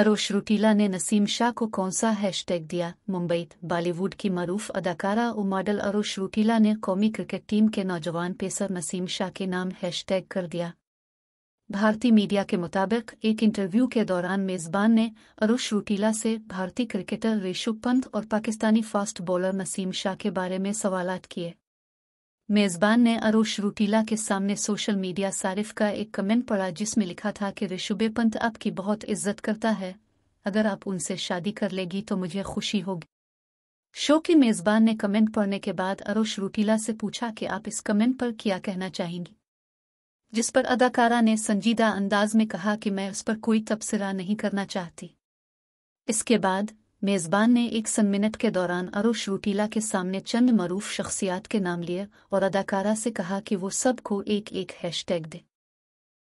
अरोश रुटीला ने नसीम शाह को कौन सा हैशटैग दिया मुंबई बॉलीवुड की मरूफ अदाकारा और मॉडल अरोश रुटीला ने कौमी क्रिकेट टीम के नौजवान पेसर नसीम शाह के नाम हैशटैग कर दिया भारतीय मीडिया के मुताबिक एक इंटरव्यू के दौरान मेजबान ने अरुष रुटीला से भारतीय क्रिकेटर ऋषभ पंत और पाकिस्तानी फास्ट बॉलर नसीम शाह के बारे में सवाल किए मेजबान ने अरुष रूटीला के सामने सोशल मीडिया सारिफ का एक कमेंट पढ़ा जिसमें लिखा था कि रिशुबे पंत आपकी बहुत इज्जत करता है अगर आप उनसे शादी कर लेगी तो मुझे खुशी होगी शो की मेजबान ने कमेंट पढ़ने के बाद अरुष रूटीला से पूछा कि आप इस कमेंट पर क्या कहना चाहेंगी जिस पर अदाकारा ने संजीदा अंदाज में कहा कि मैं उस पर कोई तबसरा नहीं करना चाहती इसके बाद मेजबान ने एक सन्मिनट के दौरान अरुष रूटीला के सामने चंद मरूफ शख्सियात के नाम लिए और अदाकारा से कहा कि वो सबको एक एक हैशटैग दे